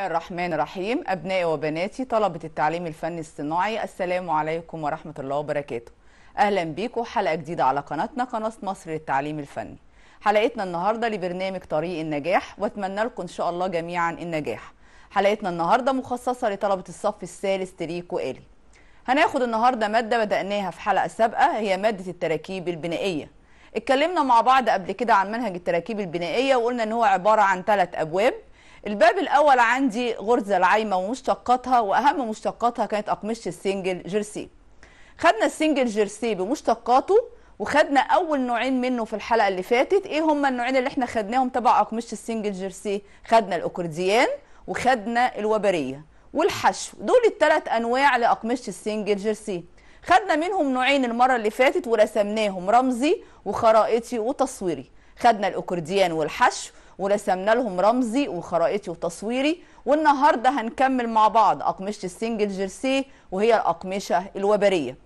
الله الرحمن الرحيم أبنائي وبناتي طلبة التعليم الفني الصناعي السلام عليكم ورحمة الله وبركاته أهلا بيكم حلقة جديدة على قناتنا قناة مصر للتعليم الفني حلقتنا النهاردة لبرنامج طريق النجاح واتمنى لكم إن شاء الله جميعا النجاح حلقتنا النهاردة مخصصة لطلبة الصف الثالث تريكو آلي هناخد النهاردة مادة بدأناها في حلقة سابقة هي مادة التراكيب البنائية اتكلمنا مع بعض قبل كده عن منهج التراكيب البنائية وقلنا إن هو عبارة عن ثلاث أبواب الباب الاول عندي غرزه العايمه ومشتقاتها واهم مشتقاتها كانت اقمشه السنجل جيرسي خدنا السنجل جيرسي بمشتقاته وخدنا اول نوعين منه في الحلقه اللي فاتت ايه هما النوعين اللي احنا خدناهم تبع اقمشه السنجل جيرسي خدنا الاكورديان وخدنا الوبريه والحشو دول الثلاث انواع لاقمشه السنجل جيرسي خدنا منهم نوعين المره اللي فاتت ورسمناهم رمزي وخرائطي وتصويري خدنا الاكورديان والحشو ورسمنا لهم رمزي وخرائطي وتصويري والنهارده هنكمل مع بعض اقمشه السنجل جيرسي وهي الاقمشه الوبريه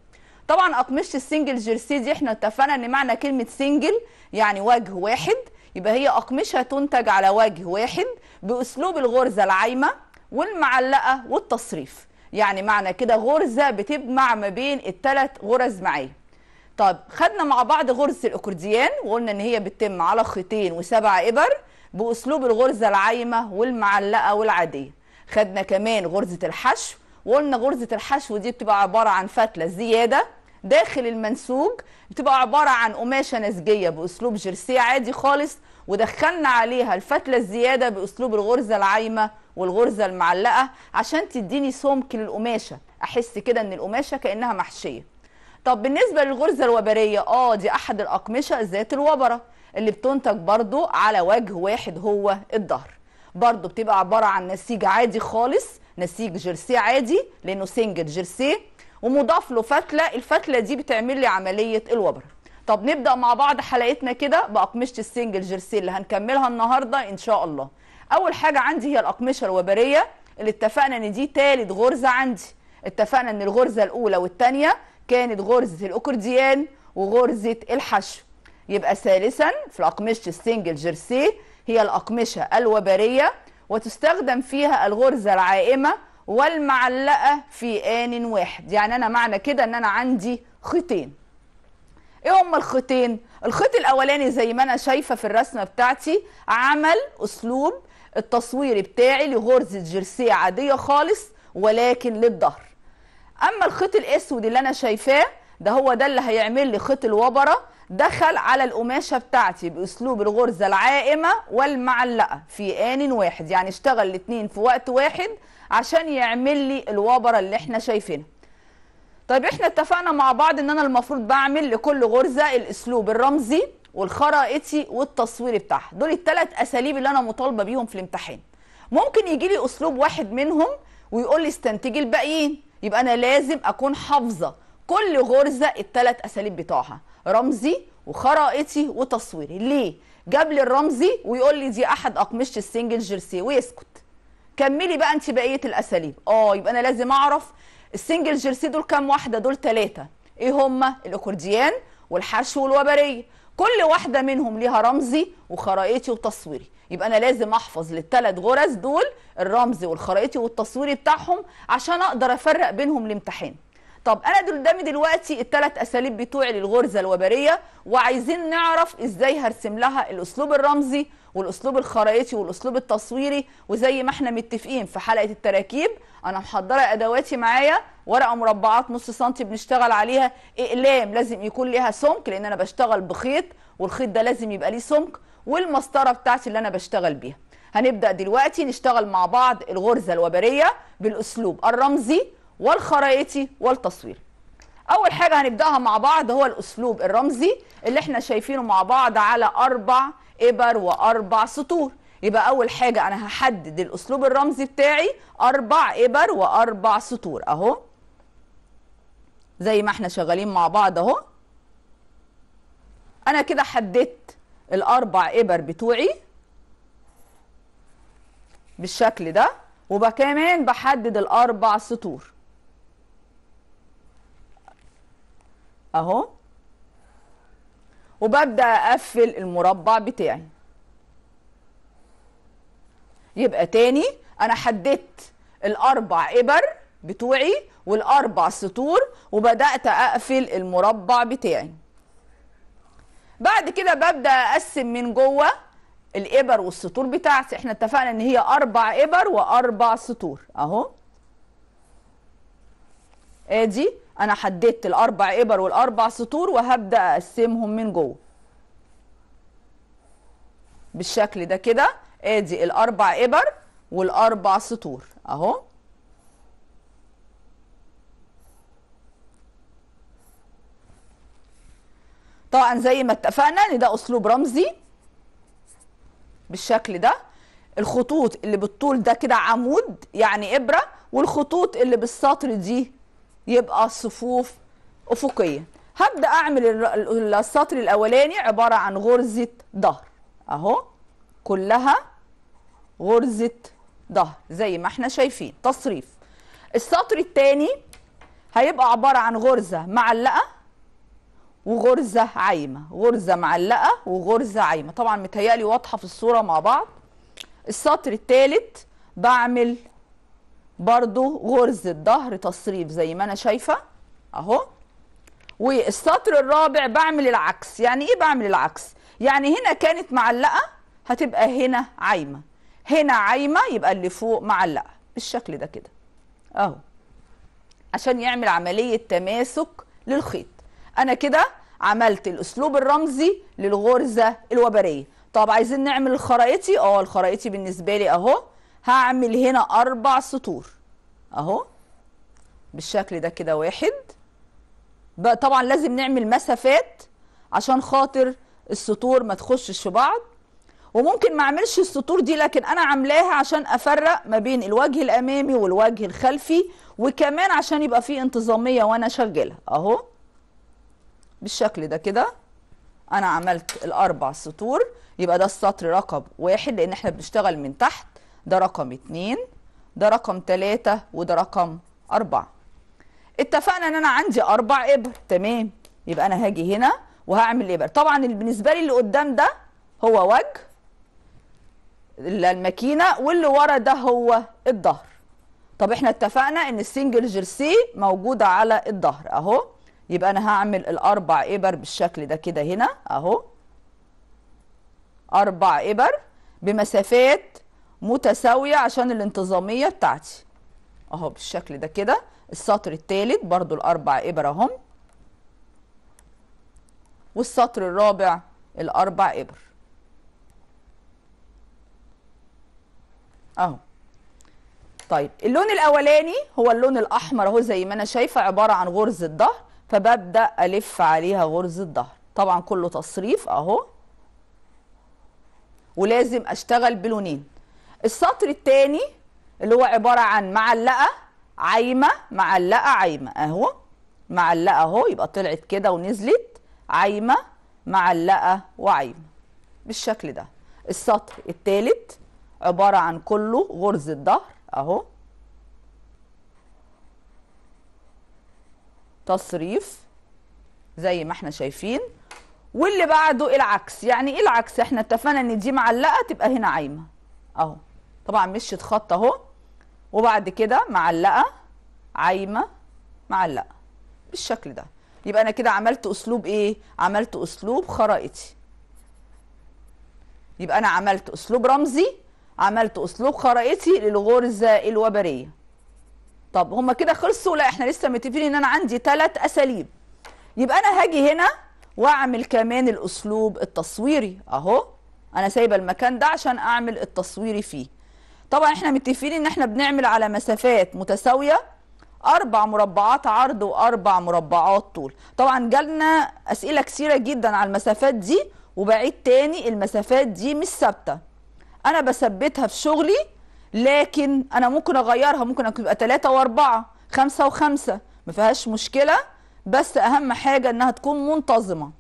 طبعا اقمشه السنجل جيرسي دي احنا اتفقنا ان معنى كلمه سنجل يعني وجه واحد يبقى هي اقمشه تنتج على وجه واحد باسلوب الغرزه العايمه والمعلقه والتصريف يعني معنى كده غرزه بتجمع ما بين الثلاث غرز معايا طب خدنا مع بعض غرزه الاكورديان وقلنا ان هي بتتم على خيطين وسبع ابر باسلوب الغرزه العايمه والمعلقه والعاديه خدنا كمان غرزه الحشو وقلنا غرزه الحشو دي بتبقى عباره عن فتله زياده داخل المنسوج بتبقى عباره عن قماشه نسجيه باسلوب جرسيه عادي خالص ودخلنا عليها الفتله الزياده باسلوب الغرزه العايمه والغرزه المعلقه عشان تديني سمك للقماشه احس كده ان القماشه كانها محشيه طب بالنسبه للغرزه الوبريه اه دي احد الاقمشه ذات الوبره اللي بتنتج برضو على وجه واحد هو الظهر برضو بتبقى عبارة عن نسيج عادي خالص نسيج جرسي عادي لانه سنجل جرسي ومضاف له فتله الفتله دي بتعمل لي عمليه الوبر طب نبدا مع بعض حلقتنا كده باقمشه السنجل جرسي اللي هنكملها النهارده ان شاء الله اول حاجه عندي هي الاقمشه الوبريه اللي اتفقنا ان دي ثالث غرزه عندي اتفقنا ان الغرزه الاولى والثانيه كانت غرزه الاكرديان وغرزه الحشو يبقى ثالثا في الأقمشة السنجل جيرسي هي الأقمشة الوبرية وتستخدم فيها الغرزة العائمة والمعلقة في آن واحد يعني أنا معنى كده أن أنا عندي خيطين ايه هما الخيطين الخيط الاولاني زي ما انا شايفه في الرسمه بتاعتي عمل اسلوب التصوير بتاعي لغرزه جيرسيه عاديه خالص ولكن للظهر اما الخيط الاسود اللي انا شايفاه ده هو ده اللي هيعمل لي خيط الوبره دخل على القماشه بتاعتي باسلوب الغرزه العائمه والمعلقه في ان واحد يعني اشتغل الاثنين في وقت واحد عشان يعمل لي الوبره اللي احنا شايفينها طيب احنا اتفقنا مع بعض ان انا المفروض بعمل لكل غرزه الاسلوب الرمزي والخرائطي والتصويري بتاعها دول التلات اساليب اللي انا مطالبه بيهم في الامتحان ممكن يجي لي اسلوب واحد منهم ويقول لي استنتجي الباقيين يبقى انا لازم اكون حافظه كل غرزه التلات اساليب بتوعها رمزي وخرائطي وتصويري ليه جاب لي الرمزي ويقول لي دي احد اقمشه السنجل جيرسي ويسكت كملي بقى انت بقيه الاساليب اه يبقى انا لازم اعرف السنجل جيرسي دول كام واحده دول ثلاثه ايه هما الاكورديان والحرش والوبريه كل واحده منهم ليها رمزي وخرائطي وتصويري يبقى انا لازم احفظ للثلاث غرز دول الرمزي والخرائطي والتصويري بتاعهم عشان اقدر افرق بينهم الامتحان طب انا دل قدامي دلوقتي الثلاث اساليب بتوعي للغرزه الوبريه وعايزين نعرف ازاي هرسم لها الاسلوب الرمزي والاسلوب الخرائطي والاسلوب التصويري وزي ما احنا متفقين في حلقه التراكيب انا محضره ادواتي معايا ورقه مربعات نص سنتي بنشتغل عليها اقلام لازم يكون ليها سمك لان انا بشتغل بخيط والخيط ده لازم يبقى ليه سمك والمسطره بتاعتي اللي انا بشتغل بيها هنبدا دلوقتي نشتغل مع بعض الغرزه الوبريه بالاسلوب الرمزي والخرائطي والتصوير اول حاجه هنبداها مع بعض هو الاسلوب الرمزي اللي احنا شايفينه مع بعض على اربع ابر واربع سطور يبقى اول حاجه انا هحدد الاسلوب الرمزي بتاعي اربع ابر واربع سطور اهو زي ما احنا شغالين مع بعض اهو انا كده حددت الاربع ابر بتوعي بالشكل ده وبكمان بحدد الاربع سطور اهو وببدا اقفل المربع بتاعي يبقى تاني انا حددت الاربع ابر بتوعي والاربع سطور وبدات اقفل المربع بتاعي بعد كده ببدا اقسم من جوه الابر والسطور بتاعتي احنا اتفقنا ان هي اربع ابر واربع سطور اهو ادي انا حددت الاربع ابر والاربع سطور وهبدا اقسمهم من جوه بالشكل ده كده ادي الاربع ابر والاربع سطور اهو طبعا زي ما اتفقنا ان ده اسلوب رمزي بالشكل ده الخطوط اللي بالطول ده كده عمود يعني ابره والخطوط اللي بالسطر دي يبقى الصفوف افقيه هبدا اعمل السطر الاولاني عباره عن غرزه ظهر اهو كلها غرزه ظهر زي ما احنا شايفين تصريف السطر الثاني هيبقى عباره عن غرزه معلقه وغرزه عايمه غرزه معلقه وغرزه عايمه طبعا متهيالي واضحه في الصوره مع بعض السطر الثالث بعمل برضو غرزة ظهر تصريف زي ما انا شايفة اهو والسطر الرابع بعمل العكس يعني ايه بعمل العكس يعني هنا كانت معلقة هتبقى هنا عايمة هنا عايمة يبقى اللي فوق معلقة بالشكل ده كده اهو عشان يعمل عملية تماسك للخيط انا كده عملت الاسلوب الرمزي للغرزة الوبرية طب عايزين نعمل الخرائطي اه الخرائطي بالنسبة لي اهو هعمل هنا أربع سطور أهو بالشكل ده كده واحد بقى طبعا لازم نعمل مسافات عشان خاطر السطور ما تخشش في بعض وممكن ما اعملش السطور دي لكن انا عاملاها عشان افرق ما بين الوجه الامامي والوجه الخلفي وكمان عشان يبقى في انتظاميه وانا شغلها اهو بالشكل ده كده انا عملت الاربع سطور يبقى ده السطر رقم واحد لان احنا بنشتغل من تحت ده رقم اتنين ده رقم تلاتة وده رقم أربعة اتفقنا ان انا عندي اربع ابر تمام يبقى انا هاجي هنا وهعمل ابر طبعا بالنسبه لي اللي قدام ده هو وجه الماكينه واللي ورا ده هو الظهر طب احنا اتفقنا ان السنجل جيرسي موجوده على الظهر اهو يبقى انا هعمل الاربع ابر بالشكل ده كده هنا اهو اربع ابر بمسافات متساويه عشان الانتظاميه بتاعتي اهو بالشكل ده كده السطر الثالث برضو الاربع ابر اهم والسطر الرابع الاربع ابر اهو طيب اللون الاولاني هو اللون الاحمر اهو زي ما انا شايفه عباره عن غرزه ظهر فببدا الف عليها غرزه ظهر طبعا كله تصريف اهو ولازم اشتغل بلونين السطر الثاني اللي هو عباره عن معلقه عايمه معلقه عايمه اهو معلقه اهو يبقى طلعت كده ونزلت عايمه معلقه وعايمه بالشكل ده السطر الثالث عباره عن كله غرز الظهر اهو تصريف زي ما احنا شايفين واللي بعده العكس يعني ايه العكس احنا اتفقنا ان دي معلقه تبقى هنا عايمه اهو طبعا مشيت خط اهو وبعد كده معلقه عايمه معلقه بالشكل ده يبقى انا كده عملت اسلوب ايه عملت اسلوب خرائطي يبقى انا عملت اسلوب رمزي عملت اسلوب خرائطي للغرزه الوبريه طب هما كده خلصوا لا احنا لسه متفقين ان انا عندي ثلاث اساليب يبقى انا هاجي هنا واعمل كمان الاسلوب التصويري اهو انا سايبه المكان ده عشان اعمل التصويري فيه طبعا احنا متفقين ان احنا بنعمل على مسافات متساويه اربع مربعات عرض واربع مربعات طول طبعا جالنا اسئله كثيره جدا على المسافات دي وبعيد تاني المسافات دي مش ثابته انا بثبتها في شغلي لكن انا ممكن اغيرها ممكن تبقى 3 و4 5 و5 ما فيهاش مشكله بس اهم حاجه انها تكون منتظمه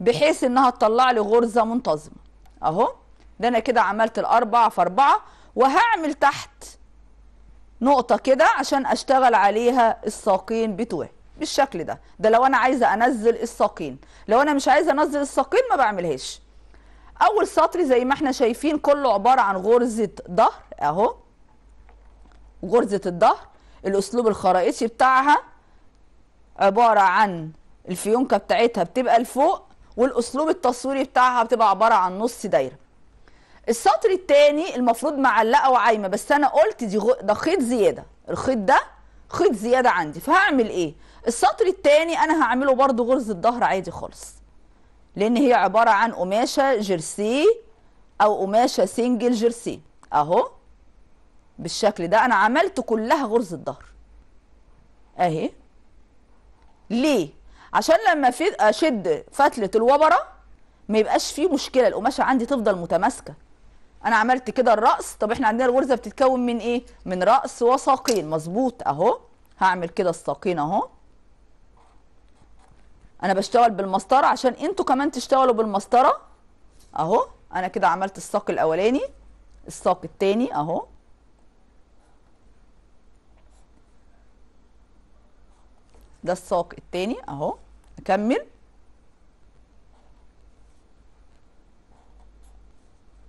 بحيث انها تطلع لي غرزه منتظمه اهو ده انا كده عملت الاربعه في اربعه وهعمل تحت نقطة كده عشان أشتغل عليها الساقين بتوعي بالشكل ده ده لو أنا عايزة أنزل الساقين لو أنا مش عايزة أنزل الساقين ما بعملهاش أول سطر زي ما احنا شايفين كله عبارة عن غرزة ظهر أهو غرزة الظهر الأسلوب الخرائطي بتاعها عبارة عن الفيونكة بتاعتها بتبقى لفوق والأسلوب التصويري بتاعها بتبقى عبارة عن نص دايرة السطر الثاني المفروض معلقه وعايمه بس انا قلت دي غ... ده خيط زياده الخيط ده خيط زياده عندي فهعمل ايه السطر الثاني انا هعمله برضو غرز الظهر عادي خالص لان هي عباره عن قماشه جيرسي او قماشه سنجل جيرسي اهو بالشكل ده انا عملت كلها غرز الظهر اهي ليه عشان لما اشد فتله الوبره ما يبقاش فيه مشكله القماشه عندي تفضل متماسكه انا عملت كده الرأس طب احنا عندنا الغرزة بتتكون من ايه من رأس وساقين مظبوط اهو هعمل كده الساقين اهو انا بشتغل بالمسطرة عشان انتوا كمان تشتغلوا بالمسطرة اهو انا كده عملت الساق الاولاني الساق الثاني اهو ده الساق الثاني اهو اكمل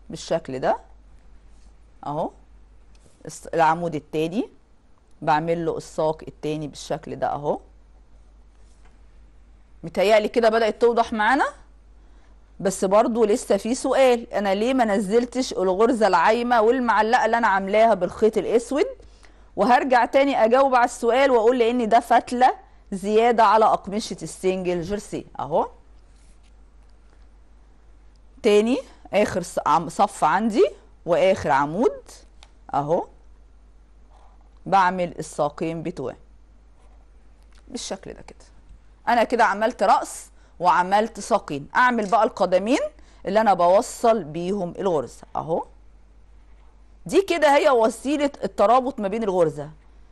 بالشكل ده اهو العمود التاني بعمل له الساق التاني بالشكل ده اهو متهيألي كده بدأت توضح معانا بس برضو لسه في سؤال انا ليه ما نزلتش الغرزة العايمة والمعلقة اللي انا عاملاها بالخيط الاسود وهرجع تاني اجاوب على السؤال واقول لان ده فتلة زيادة على اقمشة السنجل جيرسي اهو تاني اخر صف عندي واخر عمود اهو بعمل الساقين بتوعي بالشكل ده كده انا كده عملت راس وعملت ساقين اعمل بقى القدمين اللي انا بوصل بيهم الغرزه اهو دي كده هي وسيله الترابط ما بين الغرزه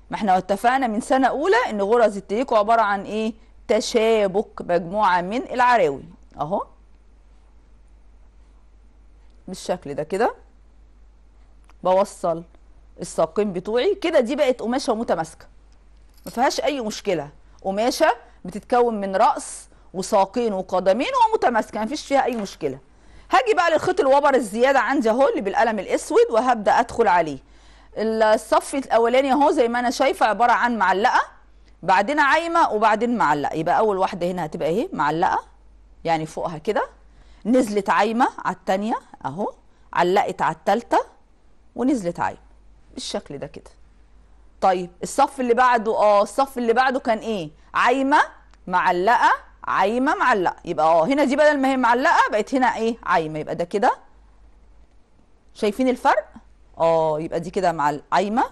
ما احنا اتفقنا من سنه اولى ان غرز التيكو عباره عن ايه تشابك مجموعه من العراوي اهو بالشكل ده كده بوصل الساقين بتوعي كده دي بقت قماشه متماسكه ما فيهاش اي مشكله قماشه بتتكون من راس وساقين وقدمين ومتماسكه ما فيش فيها اي مشكله هاجي بقى للخيط الوبر الزياده عندي اهو اللي بالقلم الاسود وهبدا ادخل عليه الصف الاولاني اهو زي ما انا شايفه عباره عن معلقه بعدين عايمه وبعدين معلقه يبقى اول واحده هنا هتبقى ايه معلقه يعني فوقها كده نزلت عايمه على الثانيه اهو علقت على الثالثه ونزلت عايم بالشكل ده كده طيب الصف اللي بعده اه الصف اللي بعده كان ايه عايمه معلقه عايمه معلقه يبقى اه هنا دي بدل ما هي معلقه بقت هنا ايه عايمه يبقى ده كده شايفين الفرق اه يبقى دي كده مع عايمه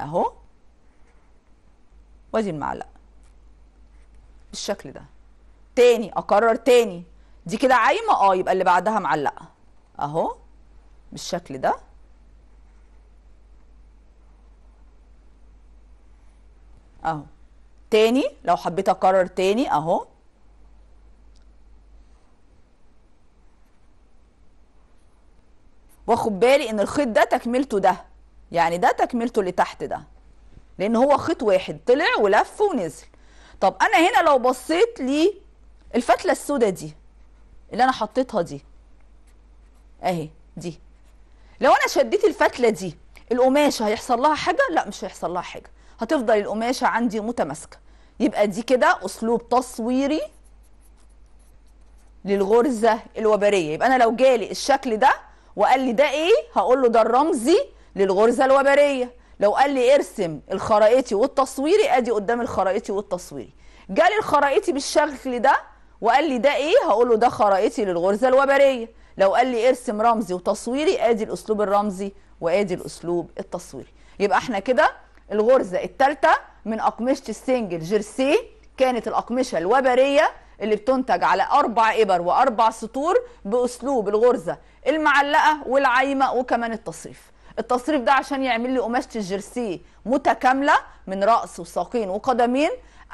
اهو وادي المعلقه بالشكل ده تاني اكرر تاني دي كده عايمه اه يبقى اللي بعدها معلقه اهو بالشكل ده اهو تاني لو حبيت اكرر تاني اهو واخد بالي ان الخيط ده تكملته ده يعني ده تكملته اللي تحت ده لان هو خيط واحد طلع ولف ونزل طب انا هنا لو بصيت للفتله السوداء دي اللي انا حطيتها دي اهي دي لو انا شديت الفتله دي القماشه هيحصل لها حاجه لا مش هيحصل لها حاجه هتفضل القماشه عندي متماسكه يبقى دي كده اسلوب تصويري للغرزه الوبريه يبقى انا لو جالي الشكل ده وقال لي ده ايه هقول له ده الرمزي للغرزه الوبريه لو قال لي ارسم الخرائطي والتصويري ادي قدام الخرائطي والتصويري جالي الخرائطي بالشكل ده وقال لي ده ايه هقول له ده خرائطي للغرزه الوبريه لو قال لي ارسم رمزي وتصويري ادي الاسلوب الرمزي وادي الاسلوب التصويري يبقى احنا كده الغرزه الثالثه من اقمشه السنجل جيرسي كانت الاقمشه الوبريه اللي بتنتج على اربع ابر واربع سطور باسلوب الغرزه المعلقه والعايمه وكمان التصريف التصريف ده عشان يعمل لي قماشه الجيرسي متكامله من راس وساقين وقدمين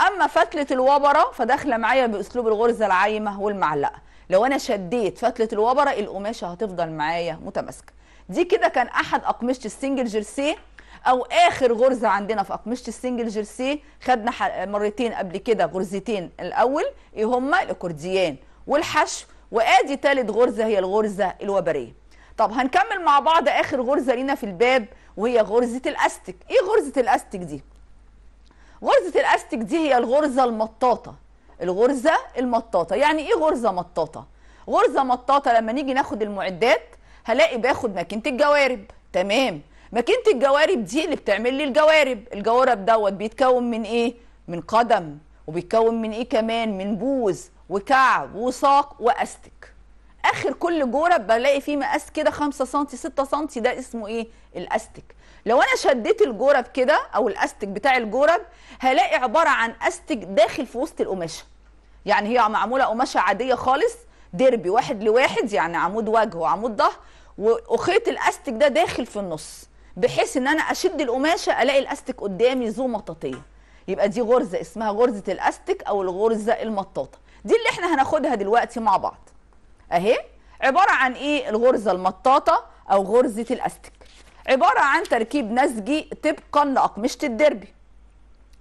اما فتله الوبره فداخله معايا باسلوب الغرزه العايمه والمعلقه لو انا شديت فتله الوبره القماشه هتفضل معايا متماسكه دي كده كان احد اقمشه السنجل جيرسيه او اخر غرزه عندنا في اقمشه السنجل جيرسيه خدنا مرتين قبل كده غرزتين الاول ايه هما الاكورديان والحشو وادي ثالث غرزه هي الغرزه الوبريه طب هنكمل مع بعض اخر غرزه لينا في الباب وهي غرزه الاستك ايه غرزه الاستك دي غرزه الاستك دي هي الغرزه المطاطه الغرزه المطاطه يعني ايه غرزه مطاطه غرزه مطاطه لما نيجي ناخد المعدات هلاقي باخد ماكينه الجوارب تمام ماكينه الجوارب دي اللي بتعمل لي الجوارب الجوارب دوت بيتكون من ايه من قدم وبيتكون من ايه كمان من بوز وكعب وساق واستك اخر كل جورب بلاقي فيه مقاس كده 5 سم 6 سم ده اسمه ايه الاستك لو انا شديت الجورب كده او الاستك بتاع الجورب هلاقي عباره عن استك داخل في وسط القماشه يعني هي معموله قماشه عاديه خالص ديربي واحد لواحد يعني عمود وجه وعمود ظهر واخيط الاستك ده داخل في النص بحيث ان انا اشد القماشه الاقي الاستك قدامي ذو مطاطيه يبقى دي غرزه اسمها غرزه الاستك او الغرزه المطاطه دي اللي احنا هناخدها دلوقتي مع بعض اهي عباره عن ايه الغرزه المطاطه او غرزه الاستك عباره عن تركيب نسجي طبقا لاقمشه الديربي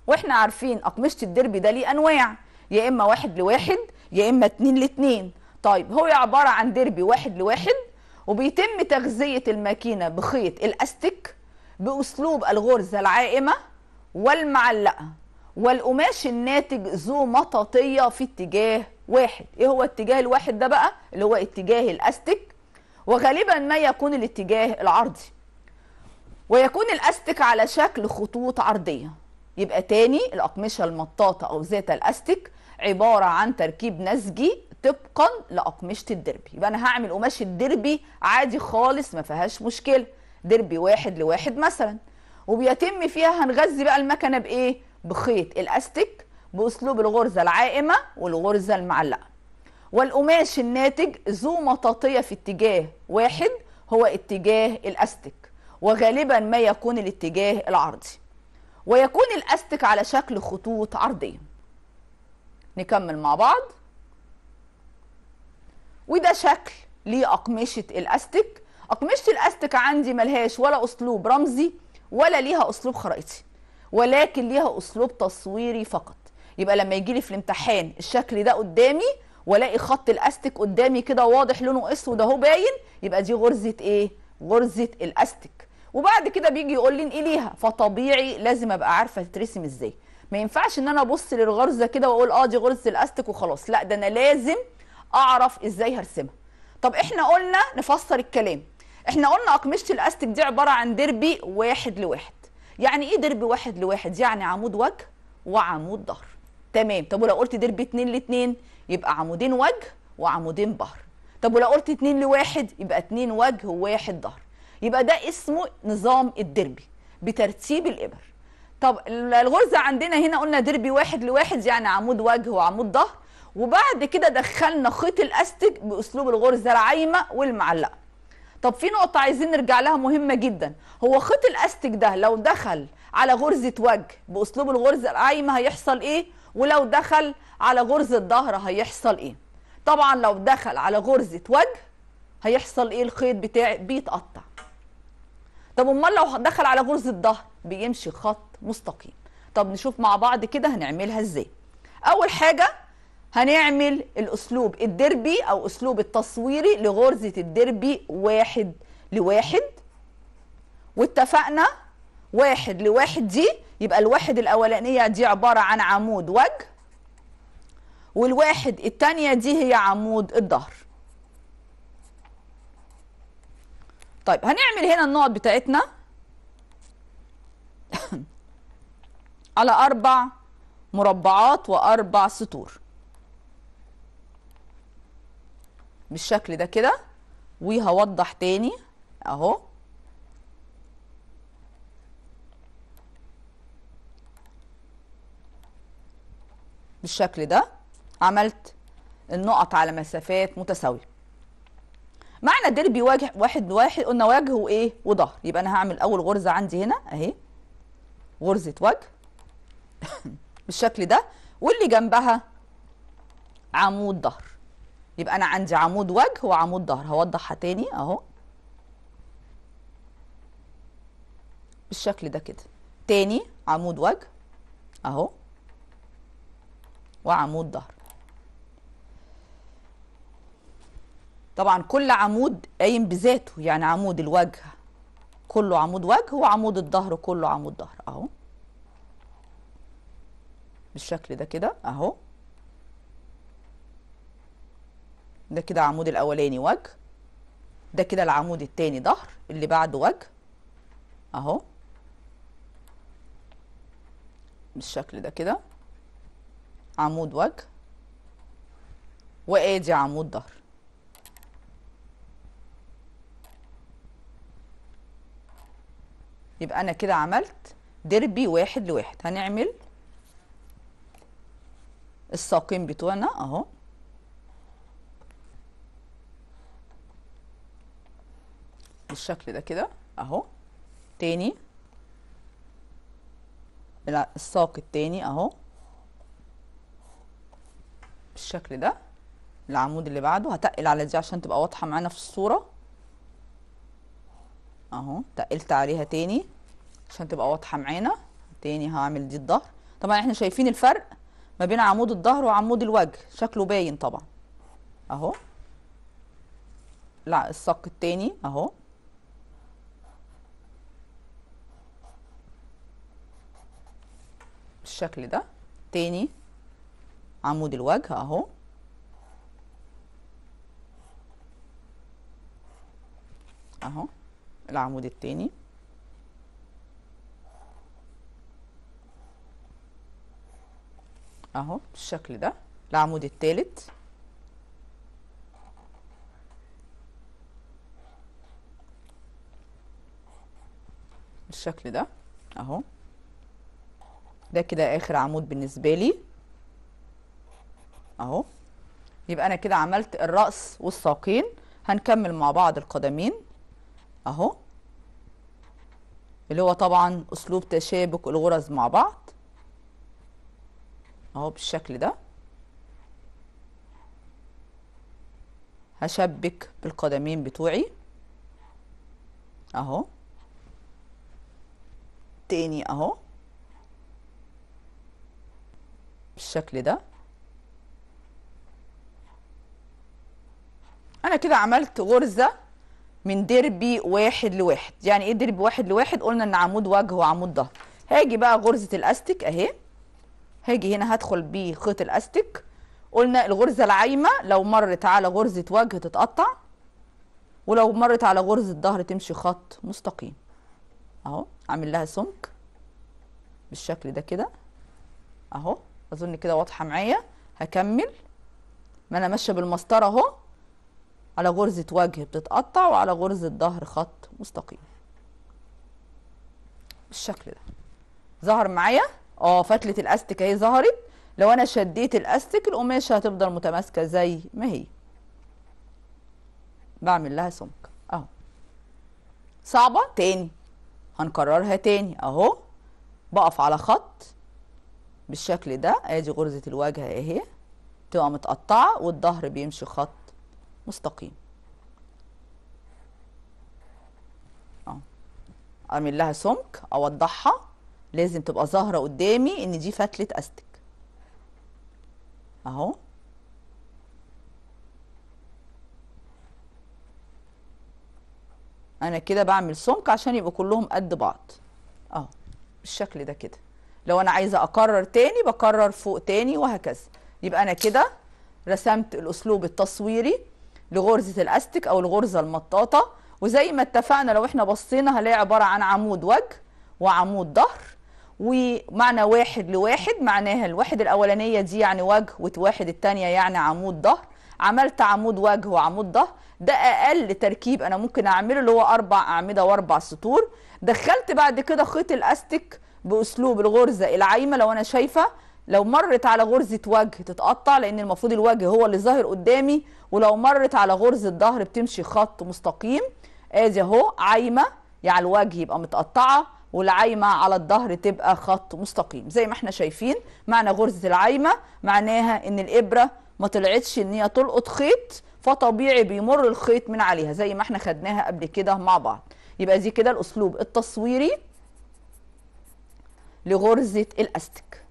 واحنا عارفين اقمشه الديربي ده ليه انواع يا اما واحد لواحد يا اما اتنين لاتنين طيب هو عباره عن ديربي واحد لواحد وبيتم تغذيه الماكينه بخيط الاستيك باسلوب الغرزه العائمه والمعلقه والقماش الناتج ذو مطاطيه في اتجاه واحد ايه هو اتجاه الواحد ده بقى اللي هو اتجاه الاستيك وغالبا ما يكون الاتجاه العرضي ويكون الاستك على شكل خطوط عرضيه يبقى تاني الاقمشه المطاطه او ذات الاستك عباره عن تركيب نسجي طبقا لاقمشه الدربي يبقى انا هعمل قماش الدربي عادي خالص ما فيهاش مشكله دربي واحد لواحد مثلا وبيتم فيها هنغذي بقى المكنه بايه بخيط الاستك باسلوب الغرزه العائمه والغرزه المعلقه والقماش الناتج ذو مطاطيه في اتجاه واحد هو اتجاه الاستك وغالبا ما يكون الاتجاه العرضي ويكون الاستك على شكل خطوط عرضيه نكمل مع بعض وده شكل لأقمشة الأستك أقمشة الأستك عندي ملهاش ولا أسلوب رمزي ولا ليها أسلوب خرائطي ولكن ليها أسلوب تصويري فقط يبقى لما يجي لي في الامتحان الشكل ده قدامي والاقي خط الاستك قدامي كده واضح لونه اسود اهو باين يبقى دي غرزه ايه غرزه الاستك وبعد كده بيجي يقول لي انقليها فطبيعي لازم ابقى عارفه تترسم ازاي ما ينفعش ان انا ابص للغرزه كده واقول اه دي غرزه الاستك وخلاص لا ده انا لازم اعرف ازاي هرسمها طب احنا قلنا نفسر الكلام احنا قلنا اقمشه الاستك دي عباره عن دربي واحد لواحد يعني ايه دربي واحد لواحد يعني عمود وجه وعمود ظهر تمام طب ولو قلت دربي اتنين لاتنين يبقى عمودين وجه وعمودين ظهر طب ولو قلت اتنين لواحد يبقى اتنين وجه وواحد ظهر يبقى ده اسمه نظام الدربي بترتيب الإبر طب الغرزة عندنا هنا قلنا دربي واحد لواحد يعني عمود وجه وعمود ظهر وبعد كده دخلنا خيط الأستك بأسلوب الغرزة العايمة والمعلقة طب في نقطة عايزين نرجع لها مهمة جدا هو خيط الأستك ده لو دخل على غرزة وجه بأسلوب الغرزة العايمة هيحصل إيه ولو دخل على غرزة ظهر هيحصل إيه طبعا لو دخل على غرزة وجه هيحصل إيه الخيط بتاعي بيتقطع طب امال لو دخل على غرزه الظهر بيمشي خط مستقيم طب نشوف مع بعض كده هنعملها ازاي اول حاجه هنعمل الاسلوب الدربي او اسلوب التصويري لغرزه الدربي واحد لواحد واتفقنا واحد لواحد دي يبقى الواحد الاولانيه دي عباره عن عمود وجه والواحد التانية دي هي عمود الظهر طيب هنعمل هنا النقط بتاعتنا على أربع مربعات وأربع سطور بالشكل ده كده وهوضح تاني أهو بالشكل ده عملت النقط على مسافات متساويه معنى الديل بيواجه واحد واحد قلنا وجه وايه وظهر يبقى انا هعمل اول غرزه عندي هنا اهي غرزه وجه بالشكل ده واللي جنبها عمود ظهر يبقى انا عندي عمود وجه وعمود ظهر هوضحها تاني اهو بالشكل ده كده تاني عمود وجه اهو وعمود ظهر طبعا كل عمود قايم بذاته يعني عمود الوجه كله عمود وجه وعمود الظهر كله عمود ظهر اهو بالشكل ده كده اهو ده كده عمود الاولاني وجه ده كده العمود التاني ظهر اللي بعده وجه اهو بالشكل ده كده عمود وجه وادي عمود ظهر يبقى أنا كده عملت ديربي واحد لواحد هنعمل الساقين بتوعنا أهو بالشكل ده كده أهو تاني الساق التاني أهو بالشكل ده العمود اللي بعده هتقل على دي عشان تبقى واضحه معانا في الصوره اهو تقلت عليها تاني عشان تبقى واضحه معانا تاني هعمل دي الظهر طبعا احنا شايفين الفرق ما بين عمود الظهر وعمود الوجه شكله باين طبعا اهو لا الساق التاني اهو بالشكل ده تاني عمود الوجه اهو اهو العمود التاني اهو بالشكل ده العمود الثالث بالشكل ده اهو ده كده اخر عمود بالنسبه لي اهو يبقى انا كده عملت الراس والساقين هنكمل مع بعض القدمين اهو اللي هو طبعا اسلوب تشابك الغرز مع بعض اهو بالشكل ده هشبك بالقدمين بتوعي اهو تاني اهو بالشكل ده انا كده عملت غرزه من دربي واحد لواحد يعني ايه دربي واحد لواحد قلنا ان عمود وجه وعمود ظهر هاجي بقى غرزه الاستيك اهي هاجي هنا هدخل بخيط الاستك قلنا الغرزة العايمة لو مرت على غرزة وجه تتقطع ولو مرت على غرزة ظهر تمشي خط مستقيم اهو عامل لها سمك بالشكل ده كده اهو اظن كده واضحة معايا هكمل ما انا ماشية بالمسطرة اهو على غرزة وجه بتتقطع وعلى غرزة ظهر خط مستقيم بالشكل ده ظهر معايا اه فتله الاستك اهي ظهرت لو انا شديت الاستك القماشه هتفضل متماسكه زي ما هي بعمل لها سمك اهو صعبه تاني هنكررها تاني اهو بقف على خط بالشكل ده ادي غرزه الواجهه اهي إيه تبقى متقطعه والظهر بيمشي خط مستقيم اهو اعمل لها سمك اوضحها لازم تبقى ظاهره قدامي ان دي فتله استك اهو انا كده بعمل سمك عشان يبقوا كلهم قد بعض اهو بالشكل ده كده لو انا عايزه اكرر تاني بكرر فوق تاني وهكذا يبقى انا كده رسمت الاسلوب التصويري لغرزه الاستك او الغرزه المطاطه وزي ما اتفقنا لو احنا بصينا هلاقي عباره عن عمود وجه وعمود ظهر ومعنى واحد لواحد معناها الواحد الاولانيه دي يعني وجه وتواحد الثانيه يعني عمود ظهر عملت عمود وجه وعمود ظهر ده اقل تركيب انا ممكن اعمله اللي هو اربع اعمده واربع سطور دخلت بعد كده خيط الاستيك باسلوب الغرزه العايمه لو انا شايفه لو مرت على غرزه وجه تتقطع لان المفروض الوجه هو اللي ظاهر قدامي ولو مرت على غرزه ظهر بتمشي خط مستقيم ادي اهو عايمه يعني الوجه يبقى متقطعه والعايمه على الظهر تبقى خط مستقيم زي ما احنا شايفين معنى غرزه العايمه معناها ان الابره ما طلعتش ان هي تلقط خيط فطبيعي بيمر الخيط من عليها زي ما احنا خدناها قبل كده مع بعض يبقى زي كده الاسلوب التصويري لغرزه الاستك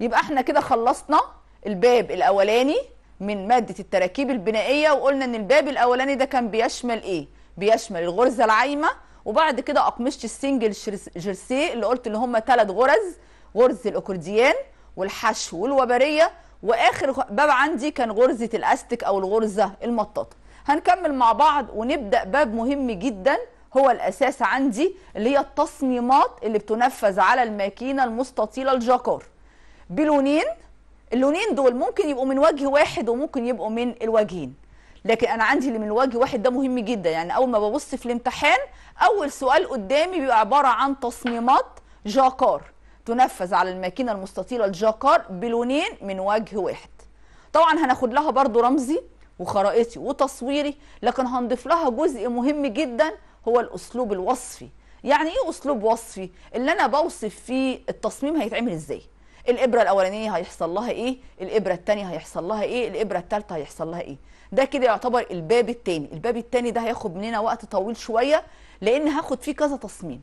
يبقى احنا كده خلصنا الباب الاولاني من ماده التراكيب البنائيه وقلنا ان الباب الاولاني ده كان بيشمل ايه بيشمل الغرزه العايمه وبعد كده اقمشه السنجل جيرسيه اللي قلت ان هم ثلاث غرز غرزه الاكورديان والحشو والوبريه واخر باب عندي كان غرزه الاستك او الغرزه المطاطه هنكمل مع بعض ونبدا باب مهم جدا هو الاساس عندي اللي هي التصميمات اللي بتنفذ على الماكينه المستطيله الجاكار بلونين اللونين دول ممكن يبقوا من وجه واحد وممكن يبقوا من الوجهين لكن انا عندي اللي من وجه واحد ده مهم جدا يعني اول ما ببص في الامتحان اول سؤال قدامي بيبقى عباره عن تصميمات جاكار تنفذ على الماكينه المستطيله الجاكار بلونين من وجه واحد طبعا هناخد لها برضو رمزي وخرائطي وتصويري لكن هنضيف لها جزء مهم جدا هو الاسلوب الوصفي يعني ايه اسلوب وصفي اللي انا بوصف فيه التصميم هيتعمل ازاي الابره الاولانيه هيحصل لها ايه الابره الثانيه هيحصل لها ايه الابره الثالثه هيحصل لها ايه ده كده يعتبر الباب الثاني الباب الثاني ده هياخد مننا وقت طويل شويه لان هاخد فيه كذا تصميم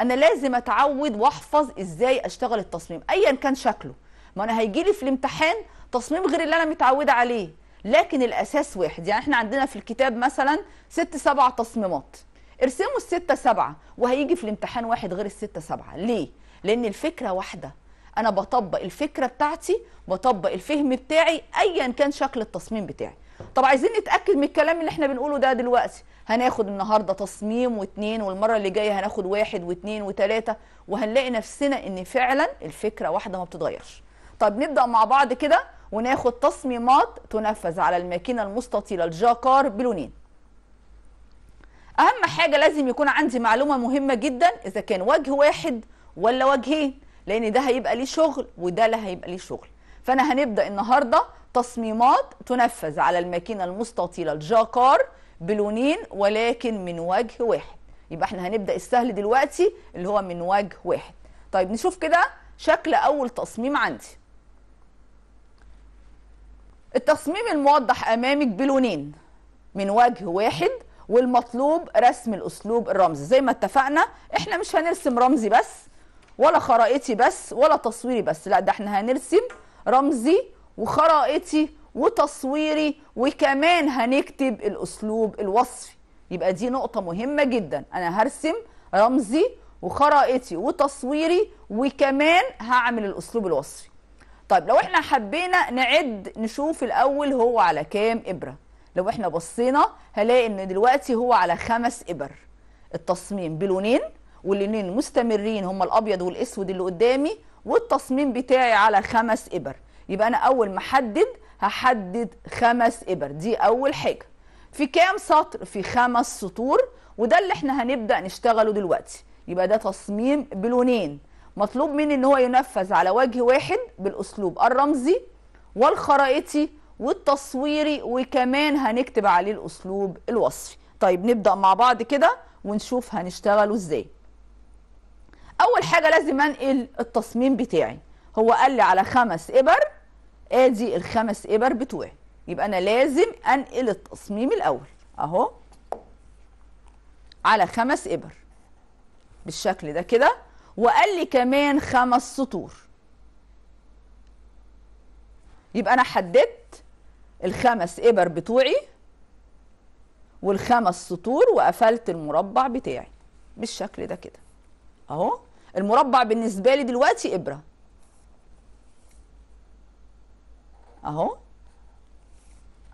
انا لازم اتعود واحفظ ازاي اشتغل التصميم ايا كان شكله ما انا هيجي لي في الامتحان تصميم غير اللي انا متعوده عليه لكن الاساس واحد يعني احنا عندنا في الكتاب مثلا ست سبع تصميمات ارسموا الستة سبعة وهيجي في الامتحان واحد غير الستة سبعة ليه؟ لأن الفكرة واحدة أنا بطبق الفكرة بتاعتي بطبق الفهم بتاعي أيا كان شكل التصميم بتاعي طب عايزين نتأكد من الكلام اللي احنا بنقوله ده دلوقتي هناخد النهارده تصميم واتنين والمره اللي جايه هناخد واحد واتنين وتلاته وهنلاقي نفسنا ان فعلا الفكره واحده ما بتتغيرش. طب نبدا مع بعض كده وناخد تصميمات تنفذ على الماكينه المستطيله الجاكار بلونين. اهم حاجه لازم يكون عندي معلومه مهمه جدا اذا كان وجه واحد ولا وجهين لان ده هيبقى ليه شغل وده لا هيبقى ليه شغل. فانا هنبدا النهارده تصميمات تنفذ على الماكينه المستطيله الجاكار بلونين ولكن من وجه واحد يبقى احنا هنبدا السهل دلوقتي اللي هو من وجه واحد طيب نشوف كده شكل اول تصميم عندي التصميم الموضح امامك بلونين من وجه واحد والمطلوب رسم الاسلوب الرمزي زي ما اتفقنا احنا مش هنرسم رمزي بس ولا خرائطي بس ولا تصويري بس لا ده احنا هنرسم رمزي وخرائطي وتصويري وكمان هنكتب الاسلوب الوصفي يبقى دي نقطه مهمه جدا انا هرسم رمزي وخرائطي وتصويري وكمان هعمل الاسلوب الوصفي طيب لو احنا حبينا نعد نشوف الاول هو على كام ابره لو احنا بصينا هلاقي ان دلوقتي هو على خمس ابر التصميم بلونين واللونين مستمرين هما الابيض والاسود اللي قدامي والتصميم بتاعي على خمس ابر يبقى انا اول ما احدد هحدد خمس ابر دي اول حاجه في كام سطر في خمس سطور وده اللي احنا هنبدا نشتغله دلوقتي يبقى ده تصميم بلونين مطلوب مني ان هو ينفذ على وجه واحد بالاسلوب الرمزي والخرائطي والتصويري وكمان هنكتب عليه الاسلوب الوصفي طيب نبدا مع بعض كده ونشوف هنشتغله ازاي اول حاجه لازم انقل التصميم بتاعي هو قال لي على خمس ابر ادي الخمس ابر بتوعي يبقى انا لازم انقل التصميم الاول اهو على خمس ابر بالشكل ده كده وقال لي كمان خمس سطور يبقى انا حددت الخمس ابر بتوعي والخمس سطور وقفلت المربع بتاعي بالشكل ده كده اهو المربع بالنسبه لي دلوقتي ابره اهو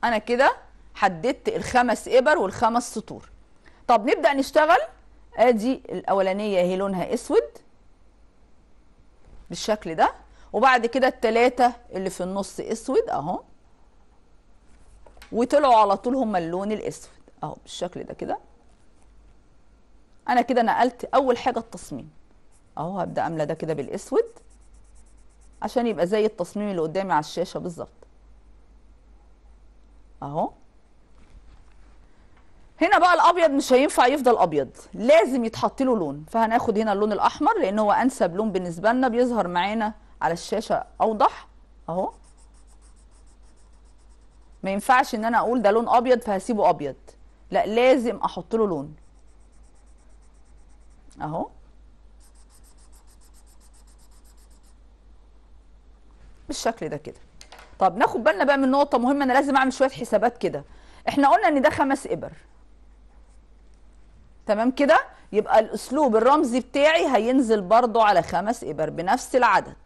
انا كده حددت الخمس ابر والخمس سطور طب نبدا نشتغل ادي الاولانيه هي لونها اسود بالشكل ده وبعد كده الثلاثه اللي في النص اسود اهو وطلعوا على طول هما اللون الاسود اهو بالشكل ده كده انا كده نقلت اول حاجه التصميم اهو هبدا املى ده كده بالاسود عشان يبقى زي التصميم اللي قدامي على الشاشه بالظبط اهو هنا بقى الابيض مش هينفع يفضل ابيض لازم يتحط له لون فهناخد هنا اللون الاحمر لان هو انسب لون بالنسبه لنا بيظهر معانا على الشاشه اوضح اهو ما ينفعش ان انا اقول ده لون ابيض فهسيبه ابيض لا لازم احط له لون اهو بالشكل ده كده طب ناخد بالنا بقى من نقطه مهمه انا لازم اعمل شويه حسابات كده احنا قلنا ان ده خمس ابر تمام كده يبقى الاسلوب الرمزي بتاعي هينزل برضو على خمس ابر بنفس العدد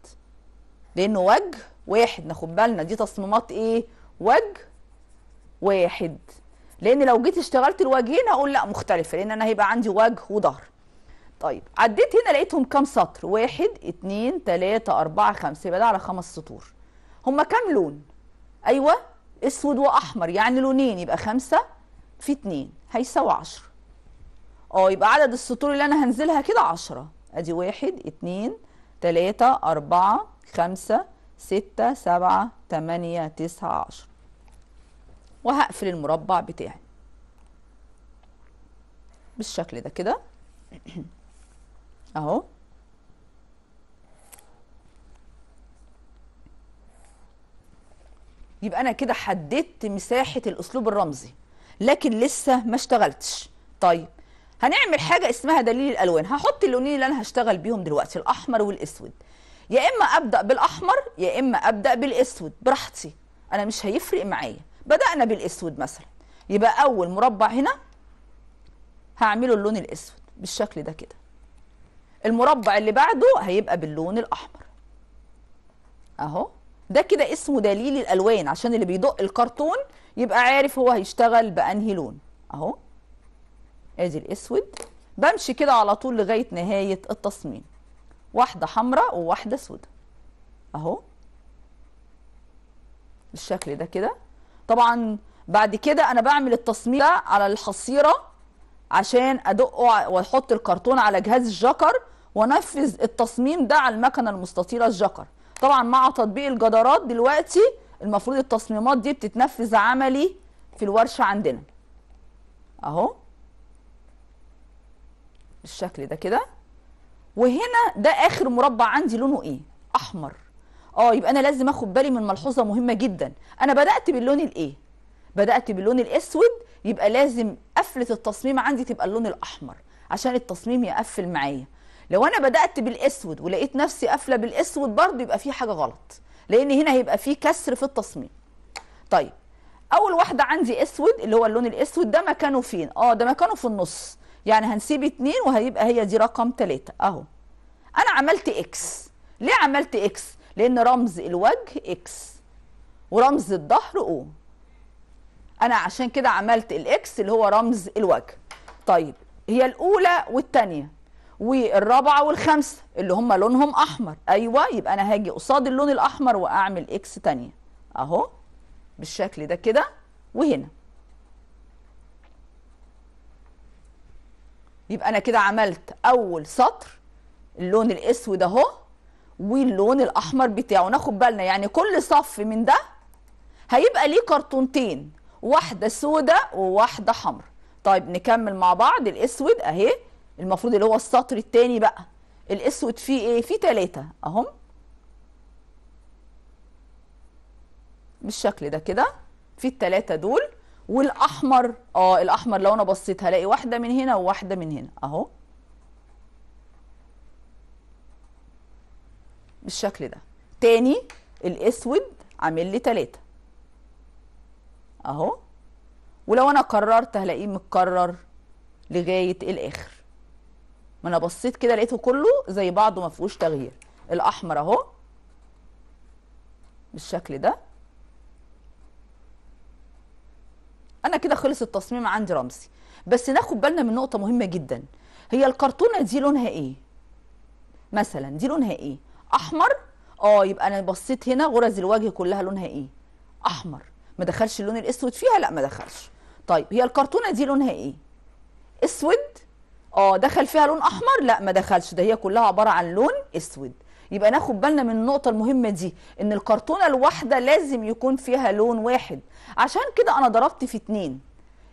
لانه وجه واحد ناخد بالنا دي تصميمات ايه وجه واحد لان لو جيت اشتغلت الوجهين هقول لا مختلفه لان انا هيبقى عندي وجه وظهر طيب عديت هنا لقيتهم كام سطر واحد اتنين تلاتة اربعة خمسة يبقى ده على خمس سطور هما كام لون ايوه اسود واحمر يعني لونين يبقى خمسة في اتنين هيساوي عشرة اه يبقى عدد السطور اللي انا هنزلها كده عشرة ادي واحد اتنين تلاتة اربعة خمسة ستة سبعة تمانية تسعة عشرة وهقفل المربع بتاعي بالشكل ده كده اهو يبقى انا كده حددت مساحه الاسلوب الرمزي لكن لسه ما اشتغلتش طيب هنعمل حاجه اسمها دليل الالوان هحط اللونين اللي انا هشتغل بيهم دلوقتي الاحمر والاسود يا اما ابدا بالاحمر يا اما ابدا بالاسود براحتي انا مش هيفرق معايا بدانا بالاسود مثلا يبقى اول مربع هنا هعمله اللون الاسود بالشكل ده كده المربع اللي بعده هيبقى باللون الاحمر اهو ده كده اسمه دليل الالوان عشان اللي بيدق الكرتون يبقى عارف هو هيشتغل بانهي لون اهو ادي الاسود بمشي كده على طول لغايه نهايه التصميم واحده حمراء وواحده سوداء اهو بالشكل ده كده طبعا بعد كده انا بعمل التصميم ده على الحصيره عشان ادقه واحط الكرتون على جهاز الجكر ونفذ التصميم ده على المكنه المستطيله الجكر طبعا مع تطبيق الجدارات دلوقتي المفروض التصميمات دي بتتنفذ عملي في الورشه عندنا اهو بالشكل ده كده وهنا ده اخر مربع عندي لونه ايه احمر اه يبقى انا لازم اخد بالي من ملحوظه مهمه جدا انا بدات باللون الايه بدات باللون الاسود يبقى لازم قفله التصميم عندي تبقى اللون الاحمر عشان التصميم يقفل معايا لو انا بدات بالاسود ولقيت نفسي قافله بالاسود برضه يبقى في حاجه غلط لان هنا هيبقى في كسر في التصميم طيب اول واحده عندي اسود اللي هو اللون الاسود ده مكانه فين اه ده مكانه في النص يعني هنسيب اتنين وهيبقى هي دي رقم تلاتة اهو انا عملت اكس ليه عملت اكس لان رمز الوجه اكس ورمز الظهر او انا عشان كده عملت الاكس اللي هو رمز الوجه طيب هي الاولى والثانيه والرابعه والخامسه اللي هم لونهم احمر ايوه يبقى انا هاجي قصاد اللون الاحمر واعمل اكس تانية اهو بالشكل ده كده وهنا يبقى انا كده عملت اول سطر اللون الاسود اهو واللون الاحمر بتاعه ناخد بالنا يعني كل صف من ده هيبقى ليه كرتونتين واحده سودة وواحده حمر طيب نكمل مع بعض الاسود اهي المفروض اللي هو السطر الثاني بقى الاسود فيه ايه فيه ثلاثه اهم بالشكل ده كده في الثلاثه دول والاحمر اه الاحمر لو انا بصيت هلاقي واحده من هنا وواحده من هنا اهو بالشكل ده تاني الاسود عامل لي ثلاثة اهو ولو انا كررت هلاقيه متكرر لغايه الاخر ما انا بصيت كده لقيته كله زي بعضه ما فيهوش تغيير الاحمر اهو بالشكل ده انا كده خلص التصميم عندي رمزي بس ناخد بالنا من نقطه مهمه جدا هي الكرتونه دي لونها ايه مثلا دي لونها ايه احمر اه يبقى انا بصيت هنا غرز الوجه كلها لونها ايه احمر ما دخلش اللون الاسود فيها لا ما دخلش طيب هي الكرتونه دي لونها ايه اسود اه دخل فيها لون احمر لا ما دخلش ده هي كلها عباره عن لون اسود يبقى ناخد بالنا من النقطة المهمة دي ان الكرتونة الواحدة لازم يكون فيها لون واحد عشان كده انا ضربت في اتنين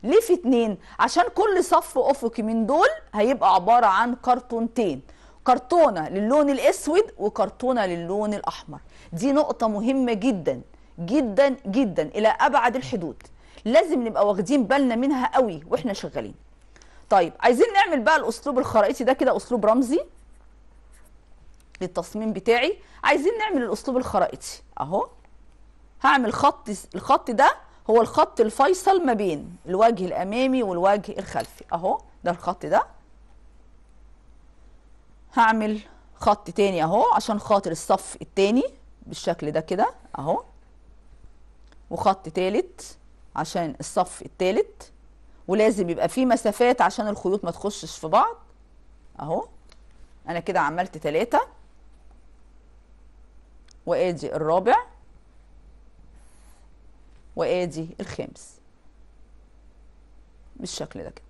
ليه في اتنين عشان كل صف افقي من دول هيبقى عبارة عن كرتونتين كرتونة للون الاسود وكرتونة للون الاحمر دي نقطة مهمة جدا جدا جدا الى ابعد الحدود لازم نبقى واخدين بالنا منها قوي واحنا شغالين طيب عايزين نعمل بقى الاسلوب الخرائطي ده كده اسلوب رمزي للتصميم بتاعي عايزين نعمل الاسلوب الخرائطي اهو هعمل خط الخط ده هو الخط الفيصل ما بين الوجه الامامي والوجه الخلفي اهو ده الخط ده هعمل خط تاني اهو عشان خاطر الصف التاني بالشكل ده كده اهو وخط تالت عشان الصف التالت ولازم يبقى في مسافات عشان الخيوط ما تخشش في بعض اهو انا كده عملت ثلاثة وادي الرابع وادي الخامس بالشكل ده كده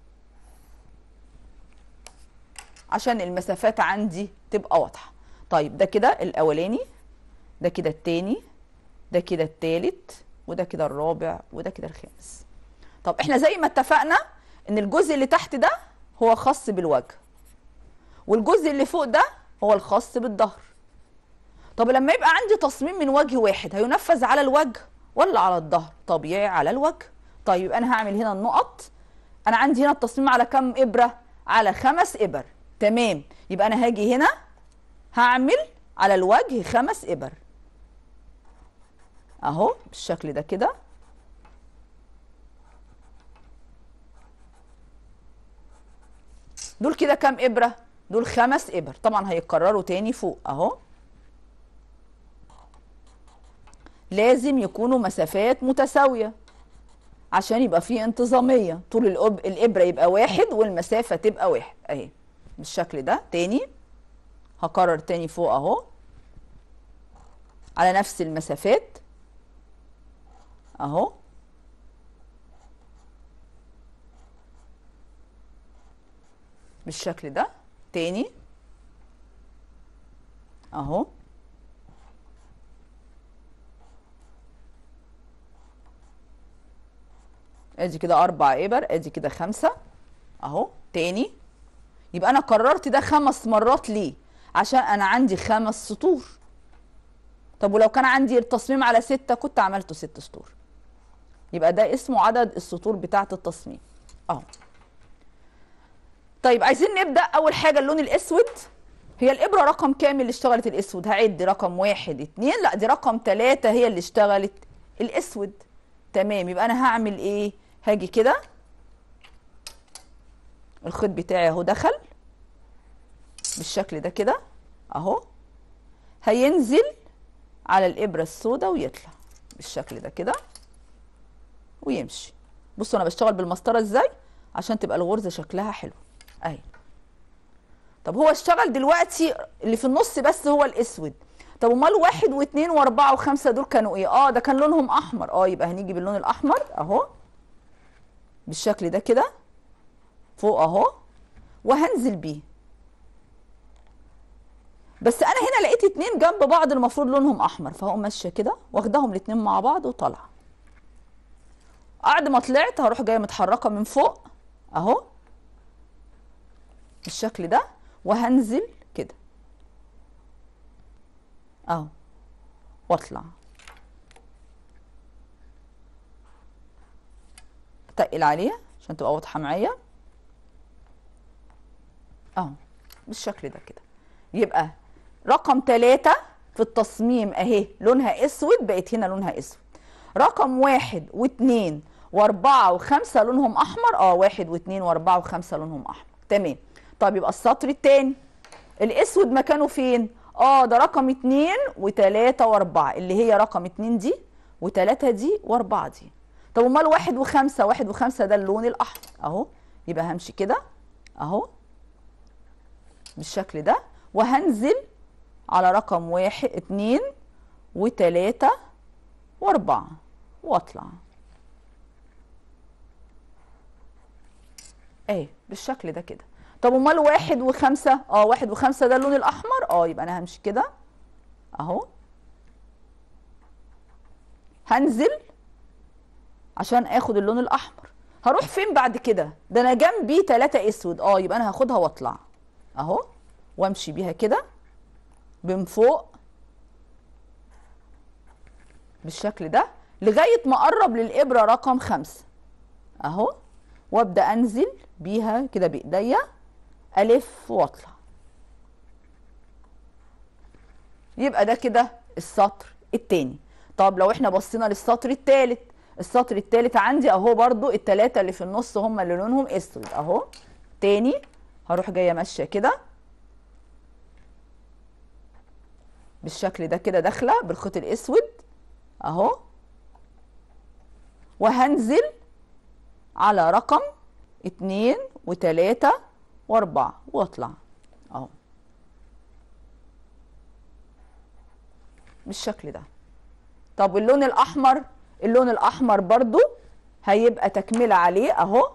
عشان المسافات عندي تبقى واضحه طيب ده كده الاولاني ده كده التاني ده كده التالت وده كده الرابع وده كده الخامس طب احنا زي ما اتفقنا ان الجزء اللي تحت ده هو خاص بالوجه والجزء اللي فوق ده هو الخاص بالظهر طب لما يبقى عندي تصميم من وجه واحد هينفذ على الوجه ولا على الظهر طبيعي على الوجه طيب انا هعمل هنا النقط انا عندي هنا التصميم على كم ابره على خمس ابر تمام يبقى انا هاجي هنا هعمل على الوجه خمس ابر اهو بالشكل ده كده دول كده كام ابره دول خمس ابر طبعا هيتكرروا تاني فوق اهو لازم يكونوا مسافات متساويه عشان يبقى فيه انتظاميه طول الابره يبقى واحد والمسافه تبقى واحد اهي بالشكل ده تاني هكرر تاني فوق اهو على نفس المسافات اهو بالشكل ده تاني اهو ادي كده اربع ابر ادي كده خمسه اهو تاني يبقى انا كررت ده خمس مرات ليه عشان انا عندي خمس سطور طب ولو كان عندي التصميم على ستة كنت عملته ست سطور يبقى ده اسمه عدد السطور بتاعه التصميم اهو طيب عايزين نبدا اول حاجه اللون الاسود هي الابره رقم كام اللي اشتغلت الاسود هعد رقم واحد اتنين لا دي رقم تلاتة هي اللي اشتغلت الاسود تمام يبقى انا هعمل ايه هاجي كده الخيط بتاعي اهو دخل بالشكل ده كده اهو هينزل على الابره السوداء ويطلع بالشكل ده كده ويمشي بصوا انا بشتغل بالمسطره ازاي عشان تبقى الغرزه شكلها حلو اهي طب هو اشتغل دلوقتي اللي في النص بس هو الاسود طب امال واحد واثنين واربعه وخمسه دول كانوا ايه؟ اه ده كان لونهم احمر اه يبقى هنيجي باللون الاحمر اهو بالشكل ده كده فوق اهو وهنزل بيه بس انا هنا لقيت اتنين جنب بعض المفروض لونهم احمر فهقوم ماشيه كده واخدهم الاتنين مع بعض وطالعه بعد ما طلعت هروح جايه متحركه من فوق اهو بالشكل ده وهنزل كده اهو واطلع تقل عليها عشان تبقى واضحه معايا اهو بالشكل ده كده يبقى رقم ثلاثة في التصميم اهي لونها اسود بقت هنا لونها اسود رقم واحد واتنين واربعة وخمسة لونهم احمر اه واحد واتنين واربعة وخمسة لونهم احمر تمام طب يبقى السطر الثاني الاسود مكانه فين اه ده رقم 2 و3 و4 اللي هي رقم 2 دي و3 دي و4 دي طب امال 1 و5 1 و5 ده اللون الاحمر اهو يبقى همشي كده اهو بالشكل ده وهنزل على رقم 1 2 و3 و4 واطلع ايه بالشكل ده كده طب امال واحد وخمسة اه واحد وخمسة ده اللون الاحمر اه يبقى انا همشي كده اهو هنزل عشان اخد اللون الاحمر هروح فين بعد كده ده انا جنبي تلاتة اسود اه يبقى انا هاخدها واطلع اهو وامشي بيها كده من فوق بالشكل ده لغاية ما اقرب للإبرة رقم خمسة اهو وابدأ انزل بيها كده بايديا الف واطلع يبقى ده كده السطر الثاني طب لو احنا بصينا للسطر الثالث السطر الثالث عندي اهو برضو التلاتة اللي في النص هم اللي لونهم اسود اهو تاني هروح جايه ماشيه كده بالشكل ده كده داخله بالخيط الاسود اهو وهنزل على رقم اتنين وتلاته واربع واطلع اهو بالشكل ده طب اللون الاحمر اللون الاحمر برضو هيبقى تكمله عليه اهو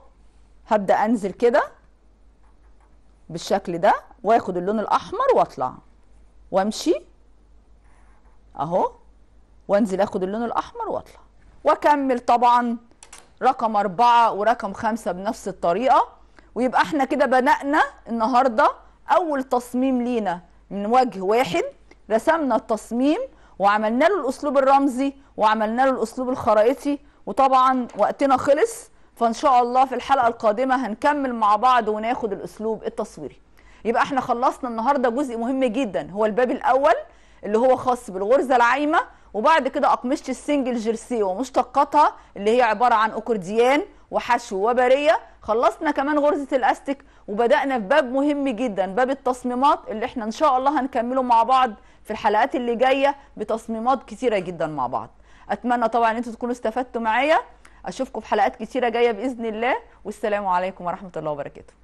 هبدا انزل كده بالشكل ده واخد اللون الاحمر واطلع وامشي اهو وانزل اخد اللون الاحمر واطلع واكمل طبعا رقم أربعة ورقم خمسة بنفس الطريقة ويبقى احنا كده بدأنا النهاردة أول تصميم لينا من وجه واحد رسمنا التصميم وعملنا له الأسلوب الرمزي وعملنا له الأسلوب الخرائطي وطبعا وقتنا خلص فإن شاء الله في الحلقة القادمة هنكمل مع بعض وناخد الأسلوب التصويري يبقى احنا خلصنا النهاردة جزء مهم جدا هو الباب الأول اللي هو خاص بالغرزة العايمة وبعد كده أقمشة السنجل جيرسي ومشتقاتها اللي هي عبارة عن أكورديان وحشو وبريه خلصنا كمان غرزه الاستك وبدانا في باب مهم جدا باب التصميمات اللي احنا ان شاء الله هنكمله مع بعض في الحلقات اللي جايه بتصميمات كثيره جدا مع بعض اتمنى طبعا ان انتوا تكونوا استفدتوا معايا اشوفكم في حلقات كثيره جايه باذن الله والسلام عليكم ورحمه الله وبركاته